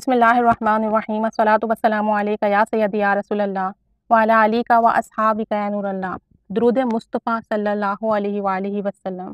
बसमीम सलातुबसलामया सैदिया रसोल्ला वाला अली का व असहाब नूरल्ला दरुद मुस्तफ़ा सल्ला वसलम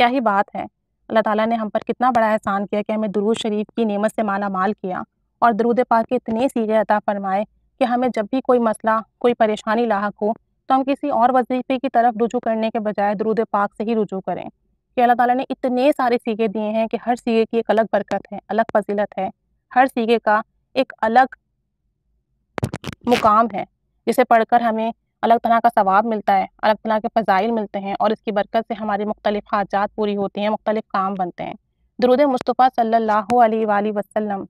क्या ही बात है अल्लाह ताला ने हम पर कितना बड़ा एहसान किया कि हमें दरूद शरीफ की नेमत से माला माल किया और दरूद पाक के इतने सीधे अता फरमाए कि हमें जब भी कोई मसला कोई परेशानी लाक हो तो हम किसी और वजीफे की तरफ रुजू करने के बजाय दरूद पाक से ही रुजू करें कि अल्लाह ताला ने इतने सारे सीगे दिए हैं कि हर सीगे की एक अलग बरकत है अलग फजीलत है हर सीगे का एक अलग मुकाम है जिसे पढ़कर हमें अलग तरह का सवाब मिलता है अलग तरह के फ़जाइल मिलते हैं और इसकी बरकत से हमारे मुख्तलिफ हाजात पूरी होती हैं मुख्तलिफ काम बनते हैं दरुद मुस्तफ़ा सल्लल्लाहु अलैहि वसल्लम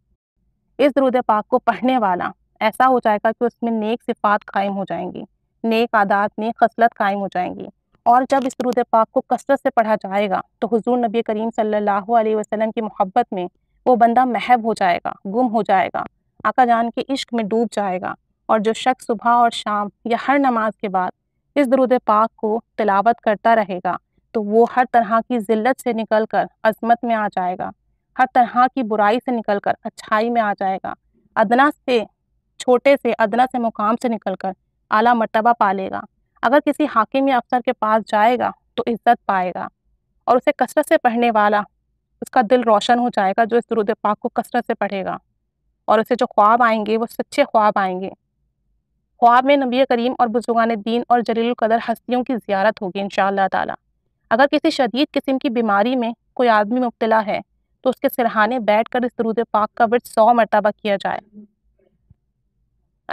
इस दरुद पाक को पढ़ने वाला ऐसा हो जाएगा कि उसमें नेक सिफात कायम हो जाएंगी नेक आदात नेक खसलत कायम हो जाएंगी और जब इस दरुद पाक को कसरत से पढ़ा जाएगा तो हुजूर नबी करीम सल्लल्लाहु अलैहि वसल्लम की मोहब्बत में वो बंदा महब हो जाएगा गुम हो जाएगा आका जान के इश्क में डूब जाएगा और जो शख्स सुबह और शाम या हर नमाज के बाद इस दरुद पाक को तिलावत करता रहेगा तो वो हर तरह की ज़िल्लत से निकल कर अजमत में आ जाएगा हर तरह की बुराई से निकल कर अच्छाई में आ जाएगा अदना से छोटे से अदना से मुकाम से निकल कर आला मरतबा पालेगा अगर किसी हाकिम या अफसर के पास जाएगा तो इज्जत पाएगा और उसे कसरत से पढ़ने वाला उसका दिल रोशन हो जाएगा जो इस दुरुद पाक को कसरत से पढ़ेगा और उसे जो ख्वाब आएंगे वो सच्चे ख्वाब आएंगे ख्वाब में नबी करीम और बुजुर्गान दीन और जलील कदर हस्तियों की ज्यारत होगी इन ताला अगर किसी शदीद किस्म की बीमारी में कोई आदमी मुबतला है तो उसके सिरहाने बैठ कर इस दरूद पाक का वर्ष सौ मरतबा किया जाए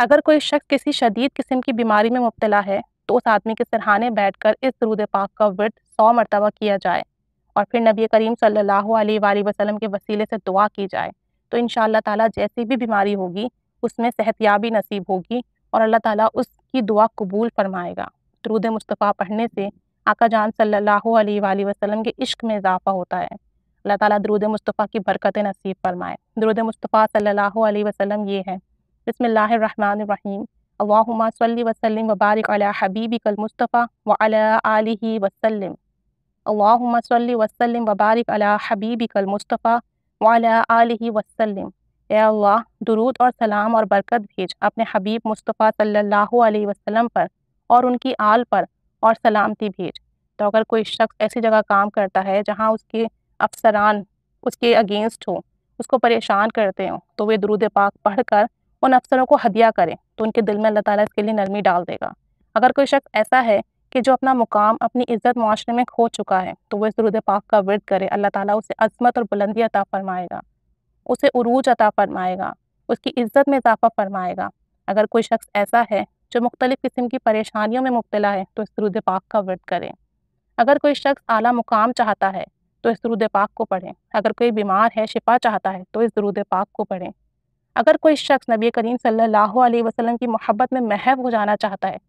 अगर कोई शख्स किसी शदीद किस्म की बीमारी में मुबतला है तो उस आदमी के सिरहाने बैठ कर इस दरूद पाक का वर्ष सौ मरतबा किया जाए और फिर नबी करीम सल्लल्लाहु अलैहि वसल्लम के वसीले से दुआ की जाए तो इन ताला जैसी भी बीमारी होगी उसमें सेहतियाबी नसीब होगी और अल्लाह ताला उसकी दुआ कबूल फरमाएगा दरूद मुस्तफ़ा पढ़ने से आका जान सल्ला वसलम के इश्क में इजाफ़ा होता है अल्लाह ताला दरूद मुस्तफ़ा की बरकत नसीब फरमाए दरूद मुस्तफ़ा सल्ला वसलम ये है बसमीम अल्लाम सल वसलम वबारक अला हबीबी कल मुस्तफ़ा व वसलम अल्लाहुम्मा सल्लि वसल्लम वबारक अला हबीब कल मुस्तफ़ा वाला आलि वसल्लम अल्लाह दुरूद और सलाम और बरकत भेज अपने हबीब मुस्तफ़ा सल्लल्लाहु अलैहि वसल्लम पर और उनकी आल पर और सलामती भेज तो अगर कोई शख्स ऐसी जगह काम करता है जहाँ उसके अफसरान उसके अगेंस्ट हों उसको परेशान करते हों तो वे दरूद पाक पढ़ कर उन अफसरों को हदिया करें तो उनके दिल में अल्लाह ताला इसके लिए नरमी डाल देगा अगर कोई शख्स ऐसा है कि जो अपना मुकाम अपनी इज्जत माशरे में खो चुका है तो वह सरुद पाक का वर्द करे अल्लाह ताला उसे अजमत और बुलंदी अता फरमाएगा उसे उरूज अता फरमाएगा उसकी इज्जत में इजाफा फरमाएगा अगर कोई शख्स ऐसा है जो मुख्तलिफ़ किस्म की परेशानियों में मुबतला है तो सरुद पाक का वर्द करें अगर कोई शख्स अली मुकाम चाहता है तो इस दरुद पाक को पढ़ें अगर कोई बीमार है शिफा चाहता है तो इस दरुद पाक को पढ़ें अगर कोई शख्स नबी करीम सल्लल्लाहु अलैहि वसल्लम की मोहब्बत में महव हो जाना चाहता है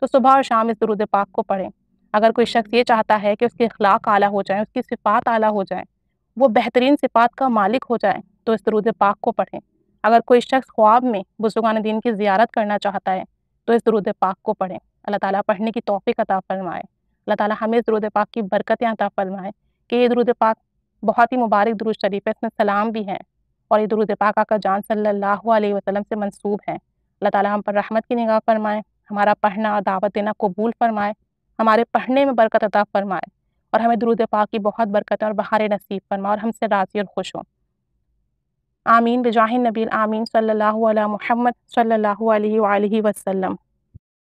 तो सुबह और शाम इस दरूद पाक को पढ़ें अगर कोई शख्स ये चाहता है कि उसके अखलाक आला हो जाए उसकी सिफात आला हो जाए वो बेहतरीन सिफात का मालिक हो जाए तो इस दरूद पाक को पढ़ें अगर कोई शख्स ख्वाब में बुजुर्गान दीन की ज्यारत करना चाहता है तो इस दरूद पाक को पढ़ें अल्लाह ताला पढ़ने की तोफ़ी अता फरमाए अल्लाह ताला हमें इस दरूद पाक की बरकतें अता फरमाए कि ये दरूद पाक बहुत ही मुबारक दरूद शरीफ है इसमें सलाम भी है और ये दरूद पाक का जान सल्लल्लाहु अलैहि वसल्लम से मंसूब है अल्लाह ताला हम पर रहमत की निगाह फरमाएँ हमारा पढ़ना दावत देना कबूल फरमाए हमारे पढ़ने में बरकत अदा फरमाए और हमें दरूद पाक की बहुत बरकतें और बहार नसीब फरमाए और हमसे राज़ी और खुश हों आमीन बजाहिन नबील आमीन सल्लल्लाहु अलैहि मोहम्मद सल्लल्लाहु अलैहि वसल्लम